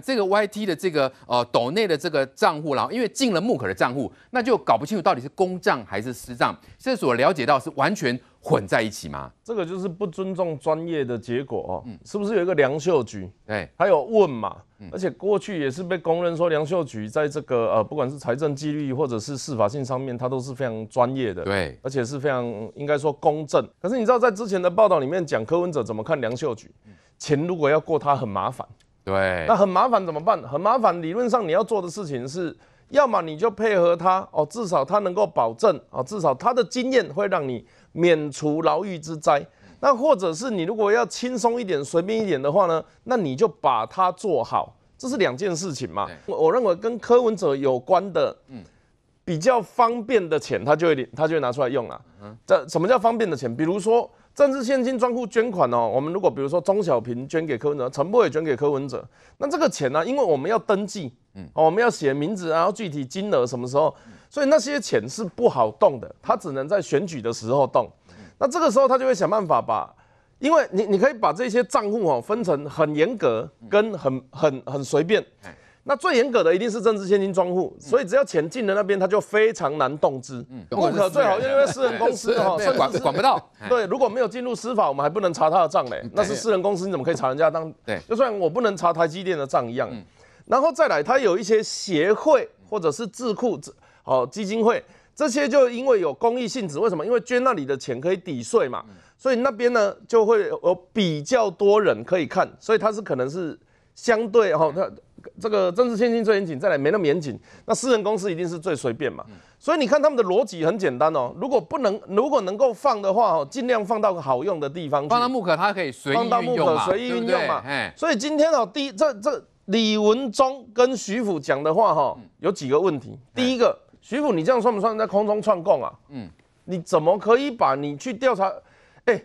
这个 YT 的这个呃斗内的这个账户，然后因为进了木可的账户，那就搞不清楚到底是公账还是私账。现在所了解到是完全混在一起嘛？这个就是不尊重专业的结果哦。嗯。是不是有一个梁秀菊？哎，还有问嘛？而且过去也是被公认说梁秀菊在这个呃不管是财政纪律或者是司法性上面，他都是非常专业的。对。而且是非常应该说公正。可是你知道在之前的报道里面讲柯文哲怎么看梁秀菊？钱如果要过他很麻烦。对，那很麻烦怎么办？很麻烦。理论上你要做的事情是，要么你就配合他哦，至少他能够保证啊，至少他的经验会让你免除牢狱之灾。那或者是你如果要轻松一点、随便一点的话呢，那你就把它做好。这是两件事情嘛。我认为跟柯文哲有关的，嗯，比较方便的钱，他就会他就会拿出来用啊。嗯，这什么叫方便的钱？比如说。政治现金专户捐款哦，我们如果比如说钟小平捐给柯文哲，陈波也捐给柯文哲，那这个钱呢，因为我们要登记，嗯，哦，我们要写名字，然后具体金额什么时候，所以那些钱是不好动的，他只能在选举的时候动。那这个时候他就会想办法把，因为你你可以把这些账户哦分成很严格跟很很很随便。那最严格的一定是政治现金专户，所以只要钱进了那边，他就非常难动资。嗯，不可最好因为私人公司哈，管管不到。对，如果没有进入司法，我们还不能查他的账嘞。那是私人公司，你怎么可以查人家账？对，就算我不能查台积电的账一样。然后再来，它有一些协会或者是智库、哦基金会，这些就因为有公益性质，为什么？因为捐那里的钱可以抵税嘛，所以那边呢就会有比较多人可以看，所以它是可能是。相对哈，它这个政治献金最严谨，再来没那么严谨，那私人公司一定是最随便嘛。所以你看他们的逻辑很简单哦，如果不能，如果能够放的话哦，尽量放到好用的地方去。放到木可，它可以随意运用嘛，意运用嘛。所以今天哦，第这这李文忠跟徐福讲的话哈，有几个问题。第一个，徐福，你这样算不算在空中串供啊？嗯，你怎么可以把你去调查？哎。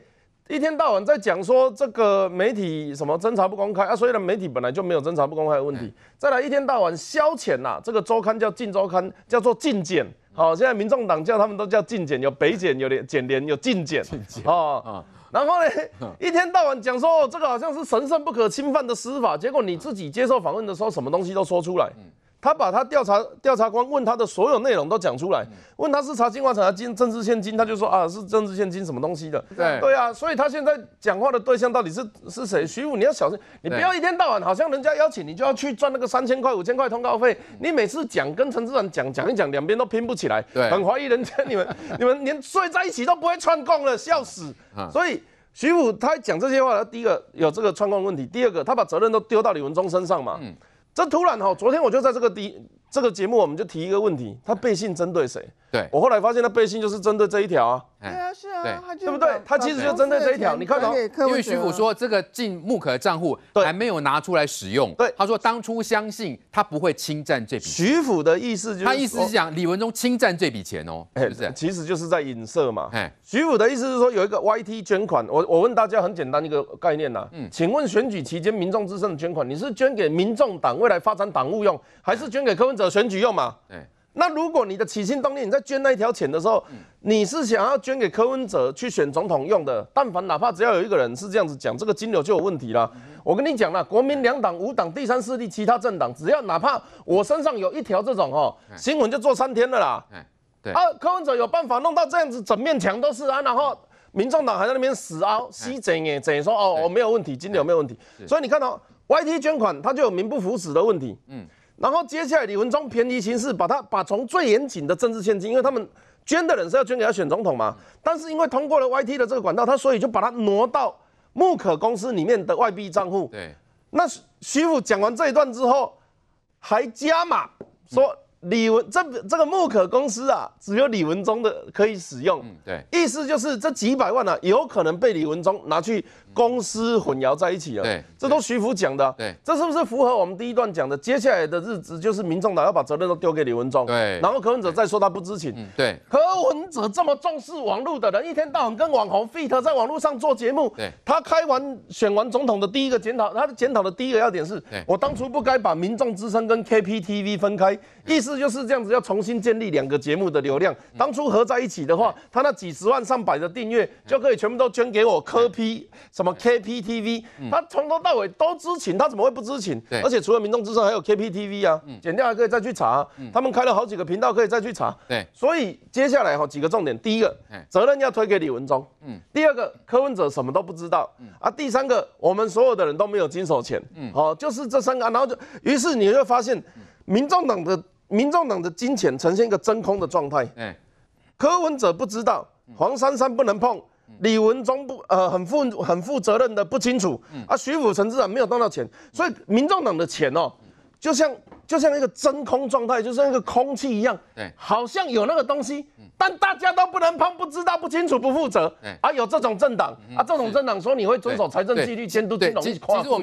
一天到晚在讲说这个媒体什么侦查不公开啊，所以呢媒体本来就没有侦查不公开问题。再来一天到晚消遣呐，这个周刊叫禁周刊，叫做禁检。好，现在民众党叫他们都叫禁检，有北检，有检联，有禁检。哦，然后呢，一天到晚讲说这个好像是神圣不可侵犯的司法，结果你自己接受访问的时候，什么东西都说出来。他把他调查调查官问他的所有内容都讲出来，问他是查金华查的金政治现金，他就说啊是政治现金什么东西的。对对啊，所以他现在讲话的对象到底是是谁？徐武，你要小心，你不要一天到晚好像人家邀请你就要去赚那个三千块五千块通告费。你每次讲跟陈市长讲讲一讲，两边都拼不起来。很怀疑人家你们 你们连睡在一起都不会串供了，笑死。所以徐武他讲这些话，第一个有这个串供问题，第二个他把责任都丢到李文忠身上嘛。这突然哦，昨天我就在这个第这个节目，我们就提一个问题，他背信针对谁？我后来发现，那背心就是针对这一条啊。对啊，是啊。对，对不对？他其实就针对这一条。你看到，因为徐府说这个进木壳账户还没有拿出来使用。对，他说当初相信他不会侵占这笔。徐府的意思，就是，他意思是讲李文忠侵占这笔钱哦，是不是？其实就是在影射嘛。徐府的意思是说有一个 Y T 捐款，我我问大家很简单一个概念呐，嗯，请问选举期间民众之声的捐款，你是捐给民众党未来发展党务用，还是捐给柯文哲选举用嘛？哎。那如果你的起心动念，你在捐那一条钱的时候，你是想要捐给柯文哲去选总统用的？但凡哪怕只要有一个人是这样子讲，这个金流就有问题了。我跟你讲了，国民两党五党第三势力其他政党，只要哪怕我身上有一条这种哦，新闻，就做三天的啦。啊，柯文哲有办法弄到这样子，整面墙都是啊，然后民众党还在那边死凹西整耶整，说哦我没有问题，金流没有问题？所以你看到 Y T 捐款，它就有名不副实的问题。嗯。然后接下来，李文忠便宜行事，把他把从最严谨的政治现金，因为他们捐的人是要捐给他选总统嘛，但是因为通过了 Y T 的这个管道，他所以就把它挪到木可公司里面的外币账户。对，那徐福讲完这一段之后，还加码说李文这这个木可公司啊，只有李文忠的可以使用。对，意思就是这几百万呢，有可能被李文忠拿去。公司混淆在一起了，这都徐福讲的，对，这是不是符合我们第一段讲的？接下来的日子就是民众党要把责任都丢给李文忠，对，然后柯文哲再说他不知情，对，柯文哲这么重视网络的人，一天到晚跟网红 fit 在网络上做节目，对，他开完选完总统的第一个检讨，他的检讨的第一个要点是，我当初不该把民众之声跟 K P T V 分开，意思就是这样子，要重新建立两个节目的流量，当初合在一起的话，他那几十万上百的订阅就可以全部都捐给我柯批什。什么 KPTV，他从头到尾都知情，他怎么会不知情？而且除了民众之声，还有 KPTV 啊，剪掉还可以再去查，他们开了好几个频道可以再去查。所以接下来哈几个重点，第一个责任要推给李文忠，嗯，第二个柯文哲什么都不知道，嗯，啊，第三个我们所有的人都没有金手钱，嗯，好，就是这三个，然后就，于是你会发现，民众党的民众党的金钱呈现一个真空的状态，柯文哲不知道，黄珊珊不能碰。李文忠不呃很负很负责任的不清楚，啊徐辅成市长没有动到钱，所以民众党的钱哦，就像就像一个真空状态，就像一个空气一样，好像有那个东西，但大家都不能碰，不知道不清楚不负责，啊有这种政党，啊这种政党说你会遵守财政纪律监督金融，其实我们。